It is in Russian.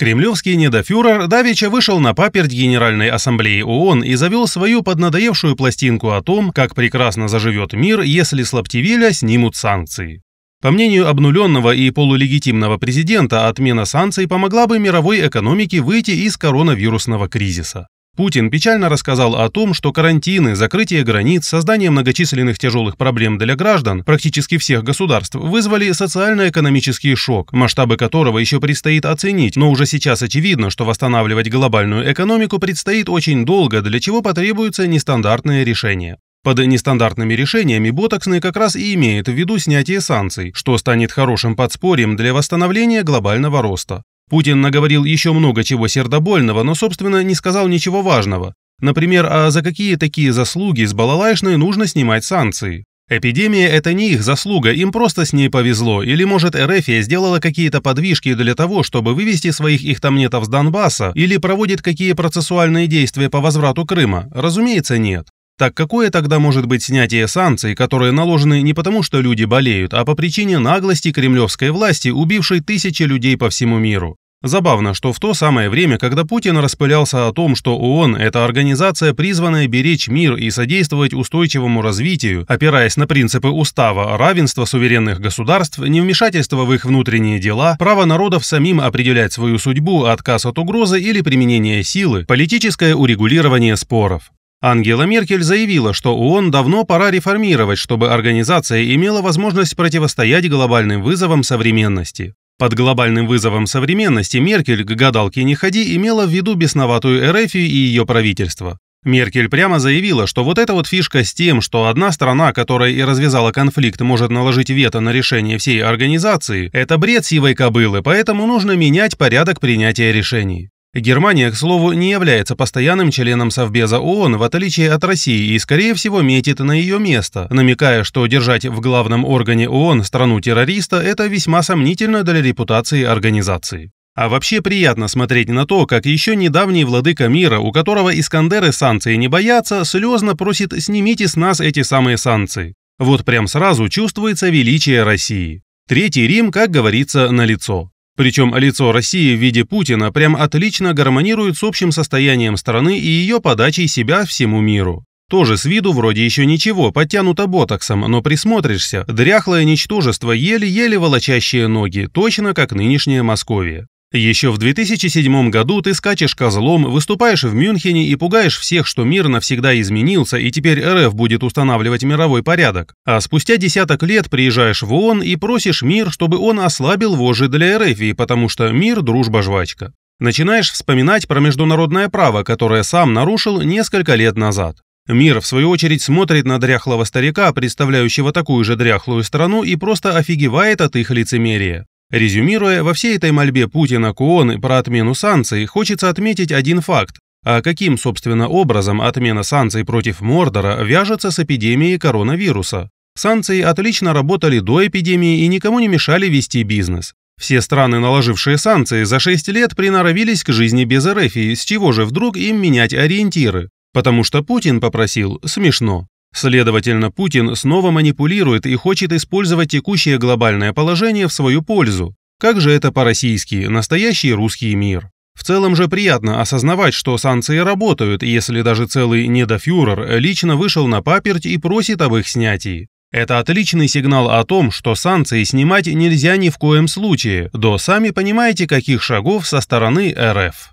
Кремлевский недофюрер Давича вышел на паперть Генеральной Ассамблеи ООН и завел свою поднадоевшую пластинку о том, как прекрасно заживет мир, если с Лаптевиля снимут санкции. По мнению обнуленного и полулегитимного президента, отмена санкций помогла бы мировой экономике выйти из коронавирусного кризиса. Путин печально рассказал о том, что карантины, закрытие границ, создание многочисленных тяжелых проблем для граждан практически всех государств вызвали социально-экономический шок, масштабы которого еще предстоит оценить, но уже сейчас очевидно, что восстанавливать глобальную экономику предстоит очень долго, для чего потребуются нестандартные решения. Под нестандартными решениями ботоксный как раз и имеет в виду снятие санкций, что станет хорошим подспорьем для восстановления глобального роста. Путин наговорил еще много чего сердобольного, но, собственно, не сказал ничего важного. Например, а за какие такие заслуги с Балалайшной нужно снимать санкции? Эпидемия – это не их заслуга, им просто с ней повезло, или, может, Эрефия сделала какие-то подвижки для того, чтобы вывести своих ихтамнетов с Донбасса, или проводит какие процессуальные действия по возврату Крыма? Разумеется, нет. Так какое тогда может быть снятие санкций, которые наложены не потому, что люди болеют, а по причине наглости кремлевской власти, убившей тысячи людей по всему миру? Забавно, что в то самое время, когда Путин распылялся о том, что ООН – это организация, призванная беречь мир и содействовать устойчивому развитию, опираясь на принципы устава, равенства суверенных государств, невмешательство в их внутренние дела, право народов самим определять свою судьбу, отказ от угрозы или применение силы, политическое урегулирование споров. Ангела Меркель заявила, что ООН давно пора реформировать, чтобы организация имела возможность противостоять глобальным вызовам современности. Под глобальным вызовом современности Меркель, к гадалке не ходи, имела в виду бесноватую Эрефию и ее правительство. Меркель прямо заявила, что вот эта вот фишка с тем, что одна страна, которая и развязала конфликт, может наложить вето на решение всей организации, это бред сивой кобылы, поэтому нужно менять порядок принятия решений. Германия, к слову, не является постоянным членом Совбеза ООН, в отличие от России, и, скорее всего, метит на ее место, намекая, что держать в главном органе ООН страну террориста – это весьма сомнительно для репутации организации. А вообще приятно смотреть на то, как еще недавний владыка мира, у которого Искандеры санкции не боятся, слезно просит «снимите с нас эти самые санкции». Вот прям сразу чувствуется величие России. Третий Рим, как говорится, на лицо. Причем лицо России в виде Путина прям отлично гармонирует с общим состоянием страны и ее подачей себя всему миру. Тоже с виду вроде еще ничего, подтянуто ботоксом, но присмотришься, дряхлое ничтожество еле-еле волочащие ноги, точно как нынешняя Московия. Еще в 2007 году ты скачешь козлом, выступаешь в Мюнхене и пугаешь всех, что мир навсегда изменился и теперь РФ будет устанавливать мировой порядок. А спустя десяток лет приезжаешь в ООН и просишь мир, чтобы он ослабил вожжи для РФ, потому что мир – дружба жвачка. Начинаешь вспоминать про международное право, которое сам нарушил несколько лет назад. Мир, в свою очередь, смотрит на дряхлого старика, представляющего такую же дряхлую страну, и просто офигевает от их лицемерия. Резюмируя, во всей этой мольбе Путина Куоны про отмену санкций хочется отметить один факт. А каким, собственно, образом отмена санкций против Мордора вяжется с эпидемией коронавируса? Санкции отлично работали до эпидемии и никому не мешали вести бизнес. Все страны, наложившие санкции, за 6 лет приноровились к жизни без эрефии, с чего же вдруг им менять ориентиры? Потому что Путин попросил – смешно. Следовательно, Путин снова манипулирует и хочет использовать текущее глобальное положение в свою пользу. Как же это по-российски, настоящий русский мир? В целом же приятно осознавать, что санкции работают, если даже целый недофюрер лично вышел на паперть и просит об их снятии. Это отличный сигнал о том, что санкции снимать нельзя ни в коем случае, Да, сами понимаете каких шагов со стороны РФ.